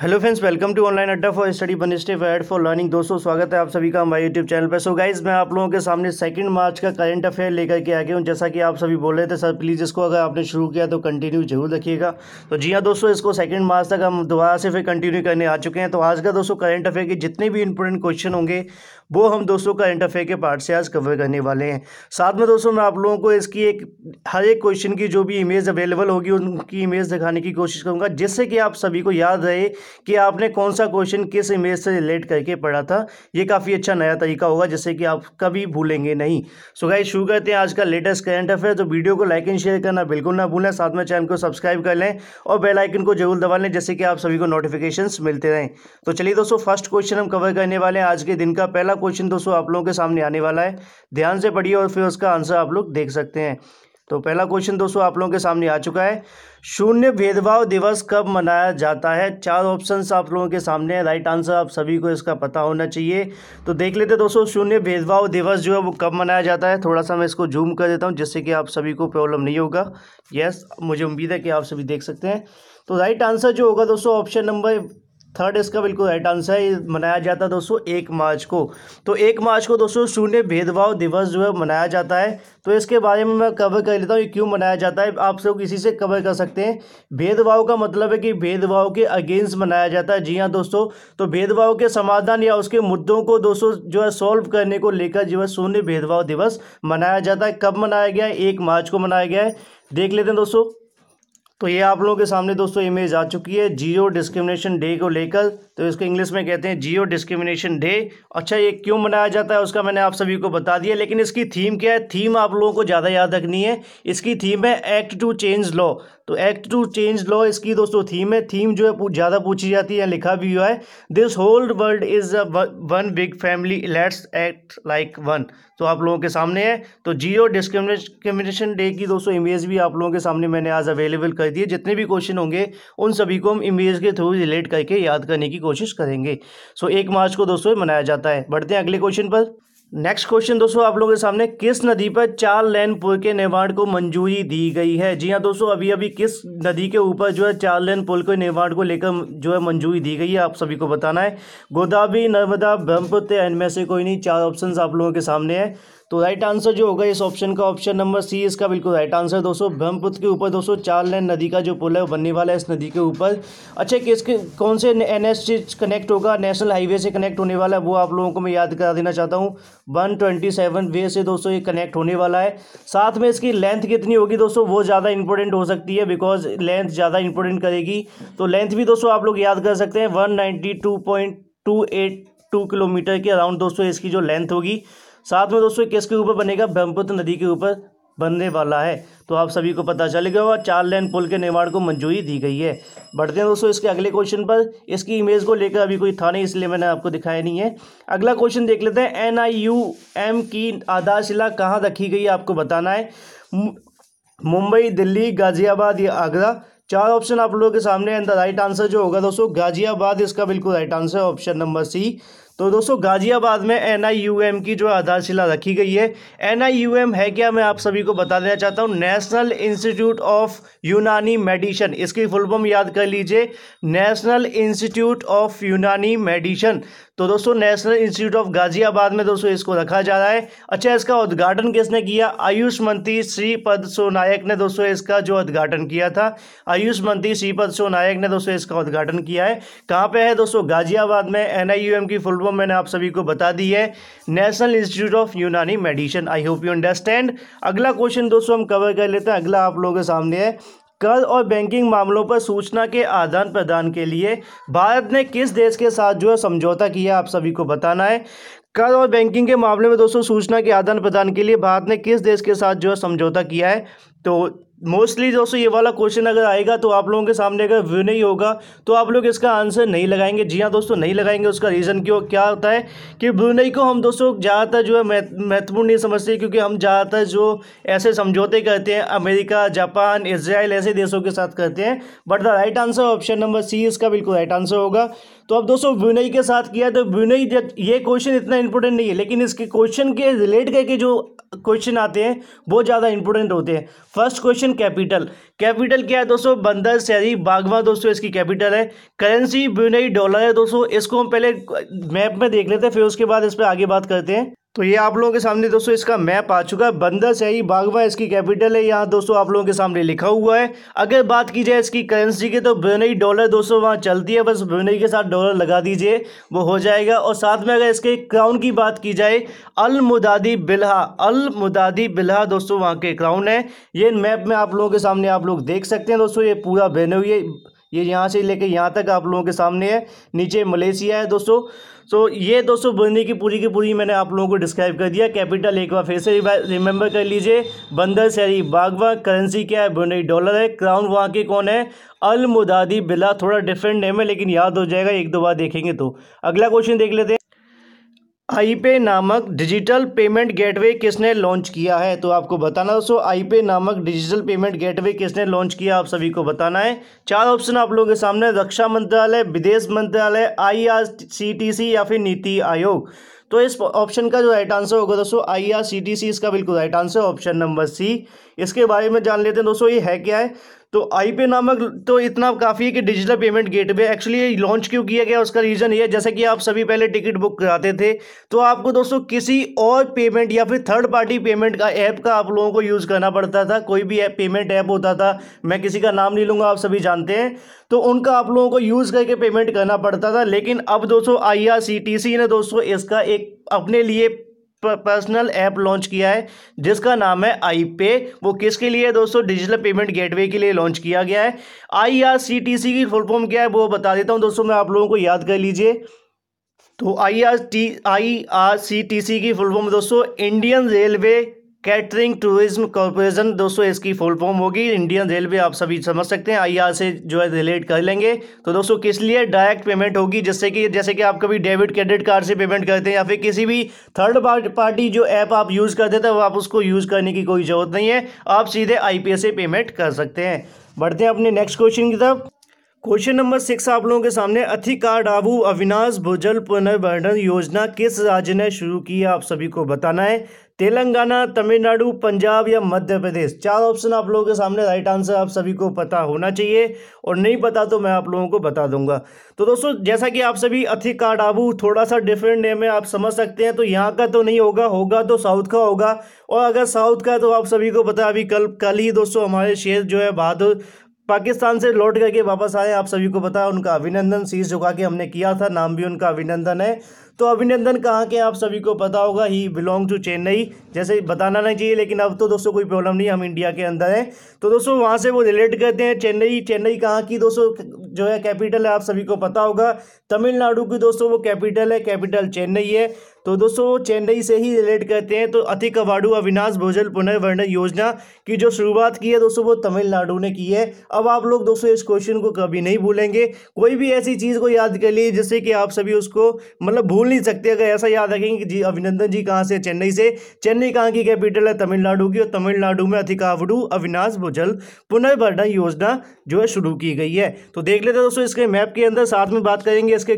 Hello friends welcome to online Adda for study one step aid for learning दोस्तों स्वागत है आप सभी का हमारे यूट्यूब चैनल पर सो गाइज मैं आप लोगों के सामने सेकंड मार्च का करंट अफेयर लेकर के आ गया हूँ जैसा कि आप सभी बोल रहे थे सर प्लीज़ इसको अगर आपने शुरू किया तो कंटिन्यू जरूर रखिएगा तो जी हाँ दोस्तों इसको सेकेंड मार्च तक हम दोबारा से फिर कंटिन्यू करने आ चुके हैं तो आज का दोस्तों करंट अफेयर के जितने भी इंपॉर्टेंट क्वेश्चन होंगे वो हम दोस्तों करंट अफेयर के पार्ट से आज कवर करने वाले हैं साथ में दोस्तों मैं आप लोगों को इसकी एक हर एक क्वेश्चन की जो भी इमेज अवेलेबल होगी उनकी इमेज दिखाने की कोशिश करूँगा जिससे कि आप सभी को याद रहे कि आपने कौन सा क्वेश्चन किस इमेज से रिलेट करके पढ़ा था ये काफ़ी अच्छा नया तरीका होगा जिससे कि आप कभी भूलेंगे नहीं सो गाइज शुरू करते हैं आज का लेटेस्ट करंट अफेयर तो वीडियो को लाइक एंड शेयर करना बिल्कुल ना भूलें साथ में चैनल को सब्सक्राइब कर लें और बेलाइकन को जरूर दबा लें जैसे कि आप सभी को नोटिफिकेशन मिलते रहें तो चलिए दोस्तों फर्स्ट क्वेश्चन हम कवर करने वाले हैं आज के दिन का पहला क्वेश्चन दोस्तों आप लोगों के सामने आने वाला है ध्यान से पढ़िए और फिर उसका आंसर आप लोग देख सकते हैं तो पहला क्वेश्चन दोस्तों आप लोगों के सामने आ चुका है शून्य भेदभाव दिवस कब मनाया जाता है चार ऑप्शन आप लोगों के सामने है राइट आंसर आप सभी को इसका पता होना चाहिए तो देख लेते दोस्तों शून्य भेदभाव दिवस जो है वो कब मनाया जाता है थोड़ा सा मैं इसको जूम कर देता हूँ जिससे कि आप सभी को प्रॉब्लम नहीं होगा यस मुझे उम्मीद है कि आप सभी देख सकते हैं तो राइट आंसर जो होगा दोस्तों ऑप्शन नंबर थर्ड इसका बिल्कुल राइट आंसर है मनाया जाता है दोस्तों एक मार्च को तो एक मार्च को दोस्तों शून्य भेदभाव दिवस जो है मनाया जाता है तो इसके बारे में मैं कवर कर लेता हूँ क्यों मनाया जाता है आप सब इसी से कवर कर सकते हैं भेदभाव का मतलब है कि भेदभाव के अगेंस्ट मनाया जाता है जी हाँ दोस्तों तो भेदभाव के समाधान या उसके मुद्दों को दोस्तों जो है सॉल्व करने को लेकर जो है शून्य भेदभाव दिवस मनाया जाता है कब मनाया गया है एक मार्च को मनाया गया है देख लेते हैं दोस्तों तो ये आप लोगों के सामने दोस्तों इमेज आ चुकी है जियो डिस्क्रिमिनेशन डे को लेकर तो इसको इंग्लिश में कहते हैं जियो डिस्क्रिमिनेशन डे अच्छा ये क्यों मनाया जाता है उसका मैंने आप सभी को बता दिया लेकिन इसकी थीम क्या है थीम आप लोगों को ज़्यादा याद रखनी है इसकी थीम है एक्ट टू चेंज लॉ तो एक्ट टू चेंज लॉ इसकी दोस्तों थीम है थीम जो है ज़्यादा पूछी जाती है लिखा भी हुआ है this whole world is a one big family let's act like one तो आप लोगों के सामने है तो जियो डिस्क्रिमिनेशन डे की दोस्तों इमेज भी आप लोगों के सामने मैंने आज अवेलेबल कर दी है जितने भी क्वेश्चन होंगे उन सभी को हम इमेज के थ्रू रिलेट करके याद करने की कोशिश करेंगे सो एक मार्च को दोस्तों मनाया जाता है बढ़ते हैं अगले क्वेश्चन पर नेक्स्ट क्वेश्चन दोस्तों आप लोगों के सामने किस नदी पर चार लेन पुल के निर्माण को मंजूरी दी गई है जी हाँ दोस्तों अभी अभी किस नदी के ऊपर जो है चार लेन पुल के निर्माण को लेकर जो है मंजूरी दी गई है आप सभी को बताना है गोदावरी नर्मदा ब्रह्मपुत्र इनमें से कोई नहीं चार ऑप्शन आप लोगों के सामने है तो राइट आंसर जो होगा इस ऑप्शन का ऑप्शन नंबर सी इसका बिल्कुल राइट आंसर दोस्तों ब्रह्मपुत्र के ऊपर दोस्तों चार लेन नदी का जो पुल है वो बनने वाला है इस नदी के ऊपर अच्छा किसके कौन से एन से कनेक्ट होगा नेशनल हाईवे से कनेक्ट होने वाला है वो आप लोगों को मैं याद करा देना चाहता हूँ वन ट्वेंटी सेवन वे से दोस्तों ये कनेक्ट होने वाला है साथ में इसकी लेंथ कितनी होगी दोस्तों वो ज़्यादा इंपॉर्टेंट हो सकती है बिकॉज लेंथ ज़्यादा इंपॉर्टेंट करेगी तो लेंथ भी दोस्तों आप लोग याद कर सकते हैं one ninety two point two eight two kilometre के अराउंड दोस्तों इसकी जो लेंथ होगी साथ में दोस्तों किसके ऊपर बनेगा ब्रह्मपुत्र नदी के ऊपर बनने वाला है तो आप सभी को पता चल गया और चार लेन पुल के निर्माण को मंजूरी दी गई है बढ़ते हैं दोस्तों इसके अगले क्वेश्चन पर इसकी इमेज को लेकर अभी कोई था नहीं इसलिए मैंने आपको दिखाया नहीं है अगला क्वेश्चन देख लेते हैं एन आई यू एम की आधारशिला कहाँ रखी गई है आपको बताना है मुंबई दिल्ली गाजियाबाद या आगरा चार ऑप्शन आप लोगों के सामने एंड द राइट आंसर जो होगा दोस्तों गाजियाबाद इसका बिल्कुल right answer option number C तो दोस्तों गाज़ियाबाद में एन की जो आधारशिला रखी गई है एन है क्या मैं आप सभी को बता देना चाहता हूँ national institute of Unani medicine इसकी फुल फॉर्म याद कर लीजिए national institute of Unani medicine तो दोस्तों नेशनल इंस्टीट्यूट ऑफ गाज़ियाबाद में दोस्तों इसको रखा जा रहा है अच्छा इसका उद्घाटन किसने किया आयुष मंत्री श्रीपद नायक ने दोस्तों इसका जो उद्घाटन किया था आयुष मंत्री श्रीपद नायक ने दोस्तों इसका उद्घाटन किया है कहाँ पे है दोस्तों गाज़ियाबाद में एन की फुल प्रॉब्लम मैंने आप सभी को बता दी है national institute of Unani medicine I hope you understand अगला क्वेश्चन दोस्तों हम कवर कर लेते हैं अगला आप लोगों के सामने है कर और बैंकिंग मामलों पर सूचना के आदान प्रदान के लिए भारत ने किस देश के साथ जो है समझौता किया आप सभी को बताना है कर और बैंकिंग के मामले में दोस्तों सूचना के आदान प्रदान के लिए भारत ने किस देश के साथ जो है समझौता किया है तो मोस्टली दोस्तों ये वाला क्वेश्चन अगर आएगा तो आप लोगों के सामने अगर व्यू नहीं होगा तो आप लोग इसका आंसर नहीं लगाएंगे जी हाँ दोस्तों नहीं लगाएंगे उसका रीज़न क्यों क्या होता है कि ब्रूनई को हम दोस्तों ज़्यादातर जो है महत्वपूर्ण नहीं समझते क्योंकि हम ज़्यादातर जो ऐसे समझौते करते हैं अमेरिका जापान इसराइल ऐसे देशों के साथ करते हैं but the right answer option number C इसका बिल्कुल राइट आंसर होगा तो अब दोस्तों ब्रुनई के साथ किया तो ब्रुनई ये क्वेश्चन इतना इंपॉर्टेंट नहीं है लेकिन इसके क्वेश्चन के रिलेट करके जो क्वेश्चन आते हैं बहुत ज़्यादा इंपॉर्टेंट होते हैं फर्स्ट क्वेश्चन कैपिटल कैपिटल क्या है दोस्तों बंदर शहरी बागवा दोस्तों इसकी कैपिटल है करेंसी ब्रुनई डॉलर है दोस्तों इसको हम पहले मैप में देख लेते हैं फिर उसके बाद इस पर आगे बात करते हैं तो ये आप लोगों के सामने दोस्तों इसका मैप आ चुका है बंदर सही बागवा इसकी कैपिटल है यहाँ दोस्तों आप लोगों के सामने लिखा हुआ है अगर बात की जाए इसकी करेंसी की तो ब्रुनई डॉलर दोस्तों वहाँ चलती है बस ब्रुनई के साथ डॉलर लगा दीजिए वो हो जाएगा और साथ में अगर इसके क्राउन की बात की जाए अल मुदादी बिल्हा अल मुदादी बिल्हा दोस्तों वहाँ के क्राउन है ये मैप में आप लोगों के सामने आप लोग देख सकते हैं दोस्तों ये पूरा बेनवी ये यहाँ से लेके यहाँ तक आप लोगों के सामने है नीचे मलेशिया है दोस्तों सो so, ये दोस्तों बंदे की पूरी की पूरी मैंने आप लोगों को डिस्क्राइब कर दिया कैपिटल एक बार फिर से रिमेंबर कर लीजिए बंदर शहरी बागवा करेंसी क्या है ब्रुनई डॉलर है क्राउन वहाँ के कौन है अल मुदादी बिला थोड़ा डिफरेंट नेम है लेकिन याद हो जाएगा एक दो बार देखेंगे तो अगला क्वेश्चन देख लेते हैं आईपे नामक डिजिटल पेमेंट गेटवे किसने लॉन्च किया है तो आपको बताना दोस्तों आईपे नामक डिजिटल पेमेंट गेटवे किसने लॉन्च किया आप सभी को बताना है चार ऑप्शन आप लोगों के सामने रक्षा मंत्रालय विदेश मंत्रालय आईआरसीटीसी या फिर नीति आयोग तो इस ऑप्शन का जो राइट आंसर होगा दोस्तों आई आर सी टी सी इसका बिल्कुल right answer option number C इसके बारे में जान लेते हैं दोस्तों ये है क्या है तो आई पे नामक तो इतना काफ़ी है कि डिजिटल पेमेंट गेटवे एक्चुअली ये लॉन्च क्यों किया गया उसका रीज़न ये है जैसे कि आप सभी पहले टिकट बुक कराते थे तो आपको दोस्तों किसी और पेमेंट या फिर थर्ड पार्टी पेमेंट का ऐप का आप लोगों को यूज़ करना पड़ता था कोई भी ऐप पेमेंट ऐप होता था मैं किसी का नाम नहीं लूँगा आप सभी जानते हैं तो उनका आप लोगों को यूज़ करके पेमेंट करना पड़ता था लेकिन अब दोस्तों आई ने दोस्तों इसका एक अपने लिए पर्सनल ऐप लॉन्च किया है जिसका नाम है आई पे वो किसके लिए दोस्तों डिजिटल पेमेंट गेटवे के लिए लॉन्च किया गया है आई आर सी टी सी की फुल फॉर्म क्या है वो बता देता हूँ दोस्तों मैं आप लोगों को याद कर लीजिए तो I R T I R C T C की फुल फॉर्म दोस्तों Indian railway catering tourism corporation दोस्तों इसकी फुल फॉर्म होगी इंडियन रेलवे आप सभी समझ सकते हैं आई से जो है रिलेट कर लेंगे तो दोस्तों किस लिए डायरेक्ट पेमेंट होगी जिससे कि जैसे कि आप कभी डेबिट क्रेडिट कार्ड से पेमेंट करते हैं या फिर किसी भी थर्ड पार्टी जो ऐप आप यूज़ करते थे वो तो आप उसको यूज़ करने की कोई ज़रूरत नहीं है आप सीधे आई से पेमेंट कर सकते हैं बढ़ते हैं अपने नेक्स्ट क्वेश्चन की तरफ क्वेश्चन नंबर सिक्स आप लोगों के सामने अथिकार डाबू अविनाश भूजल पुनर्वर्धन योजना किस राज्य ने शुरू की है आप सभी को बताना है तेलंगाना तमिलनाडु पंजाब या मध्य प्रदेश चार ऑप्शन आप लोगों के सामने राइट आंसर आप सभी को पता होना चाहिए और नहीं पता तो मैं आप लोगों को बता दूंगा तो दोस्तों जैसा कि आप सभी आबू थोड़ा सा डिफरेंट नेम है आप समझ सकते हैं तो यहाँ का तो नहीं होगा होगा तो साउथ का होगा और अगर साउथ का तो आप सभी को पता है अभी कल कल ही दोस्तों हमारे शेर जो है बहादुर पाकिस्तान से लौट करके वापस आए आप सभी को पता है उनका अभिनंदन शीश झुका के हमने किया था नाम भी उनका अभिनंदन है तो अभिनंदन कहाँ के आप सभी को पता होगा ही बिलोंग टू चेन्नई जैसे बताना नहीं चाहिए लेकिन अब तो दोस्तों कोई प्रॉब्लम नहीं हम इंडिया के अंदर हैं तो दोस्तों वहाँ से वो रिलेट करते हैं चेन्नई चेन्नई कहाँ की दोस्तों जो है कैपिटल है आप सभी को पता होगा तमिलनाडु की दोस्तों वो कैपिटल है कैपिटल चेन्नई है तो दोस्तों वो चेन्नई से ही रिलेट करते हैं तो अति कवाड़ू अविनाश भोजल पुनर्वर्णन योजना की जो शुरुआत की है दोस्तों वो तमिलनाडु ने की है अब आप लोग दोस्तों इस क्वेश्चन को कभी नहीं भूलेंगे कोई भी ऐसी चीज़ को याद कर लिए जिससे कि आप सभी उसको मतलब भूल नहीं सकते अगर ऐसा याद रखेंगे कि जी अभिनंदन जी कहाँ से चेन्नई से चेन्नई कहाँ की कैपिटल है तमिलनाडु की और तमिलनाडु में अतिकावड़ू अविनाश भोजल पुनर्वर्णन योजना जो है शुरू की गई है तो देख लेते हैं दोस्तों इसके मैप के अंदर साथ में बात करेंगे इसके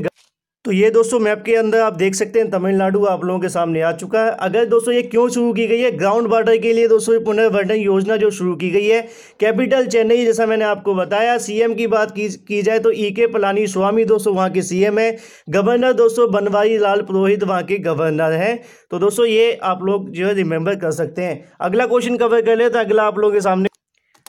तो ये दोस्तों मैप के अंदर आप देख सकते हैं तमिलनाडु आप लोगों के सामने आ चुका है अगर दोस्तों ये क्यों शुरू की गई है ग्राउंड वाटर के लिए दोस्तों पुनर्वर्धन योजना जो शुरू की गई है कैपिटल चेन्नई जैसा मैंने आपको बताया सीएम की बात की, की जाए तो ई के पलानी स्वामी दोस्तों वहाँ के सीएम है गवर्नर दोस्तों बनवारी लाल पुरोहित वहाँ के गवर्नर हैं तो दोस्तों ये आप लोग जो है रिमेंबर कर सकते हैं अगला क्वेश्चन कवर कर ले तो अगला आप लोगों के सामने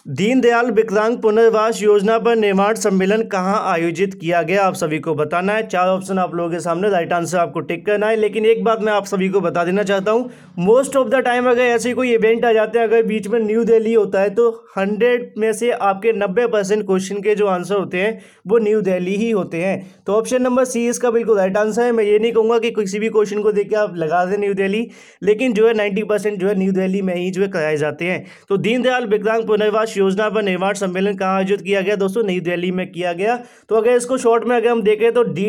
दीनदयाल विकलांग पुनर्वास योजना पर निर्माण सम्मेलन कहाँ आयोजित किया गया आप सभी को बताना है चार ऑप्शन आप लोगों के सामने राइट आंसर आपको टिक करना है लेकिन एक बात मैं आप सभी को बता देना चाहता हूँ मोस्ट ऑफ द टाइम अगर ऐसे कोई इवेंट आ जाते हैं अगर बीच में न्यू दिल्ली होता है तो हंड्रेड में से आपके नब्बे परसेंट क्वेश्चन के जो आंसर होते हैं वो न्यू दिल्ली ही होते हैं तो ऑप्शन नंबर सी इसका बिल्कुल राइट आंसर है मैं ये नहीं कहूँगा कि किसी भी क्वेश्चन को देख के आप लगा दें न्यू दिल्ली लेकिन जो है नाइन्टी जो है न्यू दिल्ली में ही जो है कराए जाते हैं तो दीनदयाल विकलांग पुनर्वास विकास योजना पर निर्माण सम्मेलन कहाँ आयोजित किया गया दोस्तों नई दिल्ली में किया गया तो अगर इसको शॉर्ट में अगर हम देखें तो डी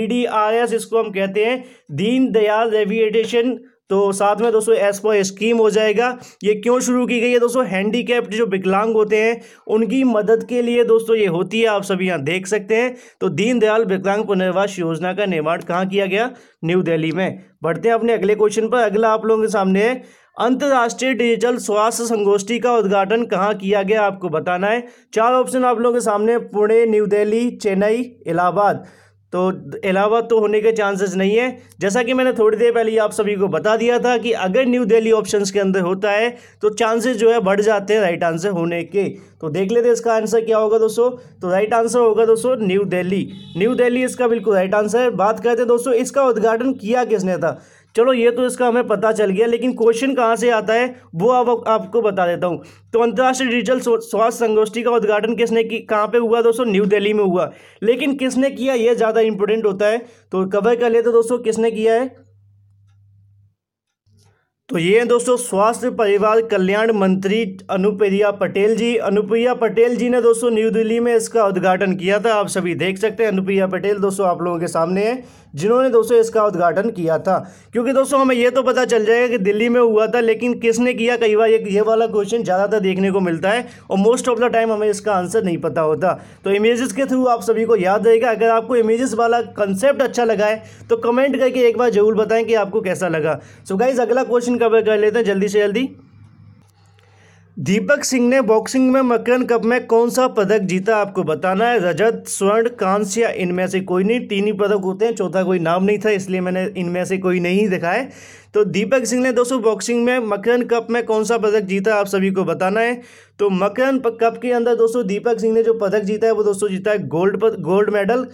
इसको हम कहते हैं दीन दयाल रेविएटेशन तो साथ में दोस्तों एस पर स्कीम हो जाएगा ये क्यों शुरू की गई है दोस्तों हैंडीकैप्ड जो विकलांग होते हैं उनकी मदद के लिए दोस्तों ये होती है आप सभी यहाँ देख सकते हैं तो दीनदयाल विकलांग पुनर्वास योजना का निर्माण कहाँ किया गया न्यू दिल्ली में बढ़ते हैं अपने अगले क्वेश्चन पर अगला आप लोगों के सामने है अंतर्राष्ट्रीय डिजिटल स्वास्थ्य संगोष्ठी का उद्घाटन कहाँ किया गया आपको बताना है चार ऑप्शन आप लोगों के सामने पुणे न्यू दिल्ली चेन्नई इलाहाबाद तो इलाहाबाद तो होने के चांसेस नहीं है जैसा कि मैंने थोड़ी देर पहले आप सभी को बता दिया था कि अगर न्यू दिल्ली ऑप्शंस के अंदर होता है तो चांसेस जो है बढ़ जाते हैं राइट आंसर होने के तो देख लेते इसका आंसर क्या होगा दोस्तों तो राइट आंसर होगा दोस्तों न्यू दिल्ली न्यू दिल्ली इसका बिल्कुल राइट आंसर है बात करते हैं दोस्तों इसका उद्घाटन किया किसने था चलो ये तो इसका हमें पता चल गया लेकिन क्वेश्चन कहाँ से आता है वो आप, आपको बता देता हूँ तो अंतर्राष्ट्रीय डिजिटल स्वास्थ्य संगोष्ठी का उद्घाटन किसने की कहाँ पे हुआ दोस्तों न्यू दिल्ली में हुआ लेकिन किसने किया ये ज़्यादा इंपॉर्टेंट होता है तो कवर कर लेते दोस्तों किसने किया है तो ये दोस्तों स्वास्थ्य परिवार कल्याण मंत्री अनुप्रिया पटेल जी अनुप्रिया पटेल जी ने दोस्तों न्यू दिल्ली में इसका उद्घाटन किया था आप सभी देख सकते हैं अनुप्रिया पटेल दोस्तों आप लोगों के सामने हैं जिन्होंने दोस्तों इसका उद्घाटन किया था क्योंकि दोस्तों हमें ये तो पता चल जाएगा कि दिल्ली में हुआ था लेकिन किसने किया कई बार एक ये वाला क्वेश्चन ज़्यादातर देखने को मिलता है और मोस्ट ऑफ द टाइम हमें इसका आंसर नहीं पता होता तो इमेजेस के थ्रू आप सभी को याद रहेगा अगर आपको इमेजेस वाला कंसेप्ट अच्छा लगा है तो कमेंट करके एक बार जरूर बताएं कि आपको कैसा लगा सो गाइज अगला क्वेश्चन कप कर लेते हैं जल्दी से जल्दी दीपक सिंह ने बॉक्सिंग में मकरन कप में कौन सा पदक जीता आपको बताना है रजत स्वर्ण कांस्य इनमें से कोई नहीं तीन ही पदक होते हैं चौथा कोई नाम नहीं था इसलिए मैंने इनमें से कोई नहीं देखा है तो दीपक सिंह ने दोस्तों बॉक्सिंग में मकरन कप में कौन सा पदक जीता आप सभी को बताना है तो मकरन कप के अंदर दोस्तों दीपक सिंह ने जो पदक जीता है वो दोस्तों जीता है गोल्ड गोल्ड मेडल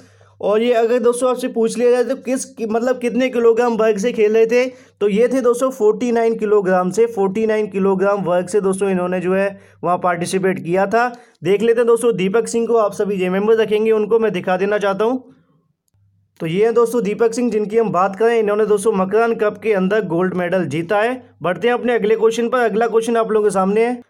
और ये अगर दोस्तों आपसे पूछ लिया जाए तो किस कि, मतलब कितने किलोग्राम वर्ग से खेल रहे थे तो ये थे दोस्तों फोर्टी नाइन किलोग्राम से फोर्टी नाइन किलोग्राम वर्ग से दोस्तों इन्होंने जो है वहाँ पार्टिसिपेट किया था देख लेते हैं दोस्तों दीपक सिंह को आप सभी जे मेम्बर रखेंगे उनको मैं दिखा देना चाहता हूँ तो ये हैं दोस्तों दीपक सिंह जिनकी हम बात करें इन्होंने दोस्तों मकरान कप के अंदर गोल्ड मेडल जीता है बढ़ते हैं अपने अगले क्वेश्चन पर अगला क्वेश्चन आप लोगों के सामने है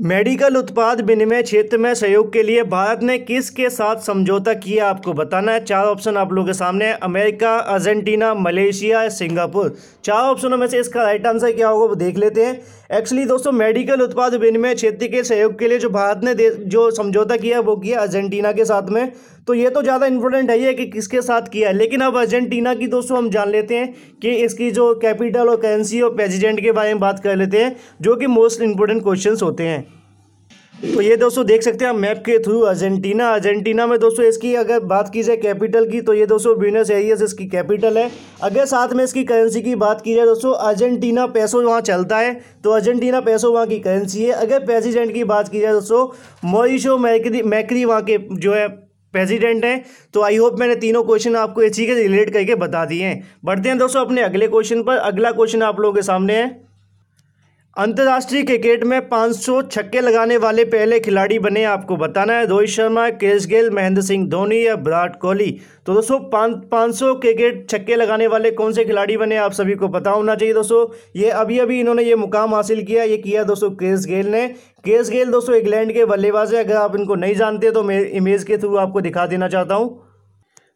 मेडिकल उत्पाद विनिमय क्षेत्र में सहयोग के लिए भारत ने किसके साथ समझौता किया आपको बताना है चार ऑप्शन आप लोगों के सामने है अमेरिका अर्जेंटीना मलेशिया सिंगापुर चार ऑप्शनों में से इसका राइट आंसर क्या होगा वो देख लेते हैं एक्चुअली दोस्तों मेडिकल उत्पाद विनिमय क्षेत्र के सहयोग के लिए जो भारत ने जो समझौता किया वो किया अर्जेंटीना के साथ में तो ये तो ज़्यादा इंपॉर्टेंट है ही कि किसके साथ किया है लेकिन अब अर्जेंटीना की दोस्तों हम जान लेते हैं कि इसकी जो कैपिटल और करेंसी और प्रेजिडेंट के बारे में बात कर लेते हैं जो कि मोस्ट इंपॉर्टेंट क्वेश्चन होते हैं तो ये दोस्तों देख सकते हैं मैप के थ्रू अर्जेंटीना अर्जेंटीना में दोस्तों इसकी अगर बात की जाए कैपिटल की तो ये दोस्तों ब्यूनस एरियस इसकी कैपिटल है अगर साथ में इसकी करेंसी की बात की जाए दोस्तों अर्जेंटीना पैसो वहाँ चलता है तो अर्जेंटीना पैसो वहाँ की करेंसी है अगर प्रेजिडेंट की बात की जाए दोस्तों मोरिशो मैक्री मैक्री वहाँ के जो है प्रेजिडेंट हैं तो आई होप मैंने तीनों क्वेश्चन आपको इसी के रिलेट करके बता दिए हैं बढ़ते हैं दोस्तों अपने अगले क्वेश्चन पर अगला क्वेश्चन आप लोगों के सामने है अंतर्राष्ट्रीय क्रिकेट में 500 छक्के लगाने वाले पहले खिलाड़ी बने आपको बताना है रोहित शर्मा केश गेल महेंद्र सिंह धोनी या विराट कोहली तो दोस्तों पाँच सौ क्रिकेट छक्के लगाने वाले कौन से खिलाड़ी बने आप सभी को पता होना चाहिए दोस्तों ये अभी अभी इन्होंने ये मुकाम हासिल किया ये किया दोस्तों केश गेल ने केश गेल दोस्तों इंग्लैंड के बल्लेबाज है अगर आप इनको नहीं जानते तो मैं इमेज के थ्रू आपको दिखा देना चाहता हूँ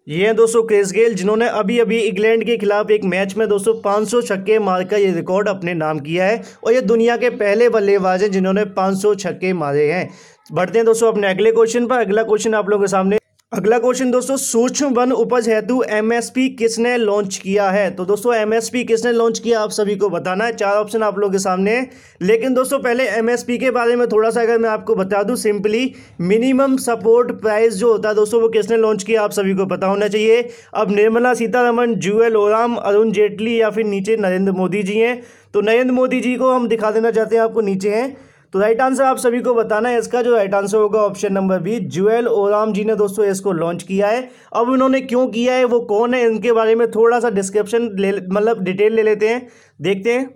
ये हैं दोस्तों क्रिस गेल जिन्होंने अभी अभी इंग्लैंड के खिलाफ एक मैच में दोस्तों 500 छक्के मार का ये रिकॉर्ड अपने नाम किया है और ये दुनिया के पहले बल्लेबाज हैं जिन्होंने 500 छक्के मारे हैं बढ़ते हैं दोस्तों अपने अगले क्वेश्चन पर अगला क्वेश्चन आप लोगों के सामने अगला क्वेश्चन दोस्तों सूक्ष्म वन उपज हेतु एमएसपी किसने लॉन्च किया है तो दोस्तों एमएसपी किसने लॉन्च किया आप सभी को बताना है चार ऑप्शन आप लोगों के सामने लेकिन दोस्तों पहले एमएसपी के बारे में थोड़ा सा अगर मैं आपको बता दूं सिंपली मिनिमम सपोर्ट प्राइस जो होता है दोस्तों वो किसने लॉन्च किया आप सभी को पता होना चाहिए अब निर्मला सीतारमन जूएल ओराम अरुण जेटली या फिर नीचे नरेंद्र मोदी जी हैं तो नरेंद्र मोदी जी को हम दिखा देना चाहते हैं आपको नीचे हैं तो राइट आंसर आप सभी को बताना है इसका जो राइट आंसर होगा option number B Jual Oram ji ने दोस्तों इसको लॉन्च किया है अब उन्होंने क्यों किया है वो कौन है इनके बारे में थोड़ा सा डिस्क्रिप्शन ले मतलब डिटेल ले लेते हैं देखते हैं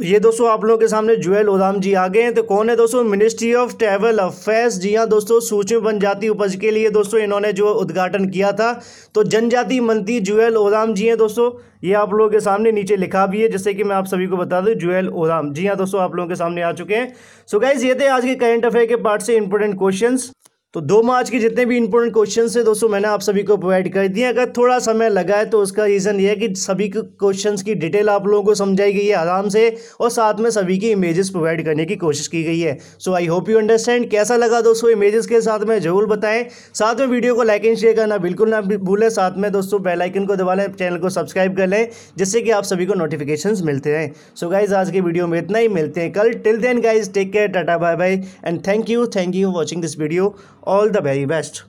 तो ये दोस्तों आप लोगों के सामने जुएल ओदाम जी आ गए हैं तो कौन है दोस्तों मिनिस्ट्री ऑफ ट्रेवल अफेयर्स जी हाँ दोस्तों बन जनजाति उपज के लिए दोस्तों इन्होंने जो उद्घाटन किया था तो जनजाति मंत्री जुएल ओदाम जी हैं दोस्तों ये आप लोगों के सामने नीचे लिखा भी है जैसे कि मैं आप सभी को बता दूँ जुएल ओदाम जी हाँ दोस्तों आप लोगों के सामने आ चुके हैं सो गाइज ये थे आज के करंट अफेयर के पार्ट से इंपॉर्टेंट क्वेश्चन तो दो मार्च के जितने भी इंपॉर्टेंट क्वेश्चन है दोस्तों मैंने आप सभी को प्रोवाइड कर दिए अगर थोड़ा समय लगा है तो उसका रीज़न ये है कि सभी क्वेश्चन की डिटेल आप लोगों को समझाई गई है आराम से और साथ में सभी की इमेजेस प्रोवाइड करने की कोशिश की गई है so I hope you understand कैसा लगा दोस्तों इमेजेस के साथ में जरूर बताएं साथ में वीडियो को लाइक एंड शेयर करना बिल्कुल ना भूलें साथ में दोस्तों बेलाइकन को दबा लें चैनल को सब्सक्राइब कर लें जिससे कि आप सभी को नोटिफिकेशन मिलते हैं सो गाइज आज के वीडियो में इतना ही मिलते हैं कल till then guys take care tata bye bye and thank you thank you for watching this video All the very best.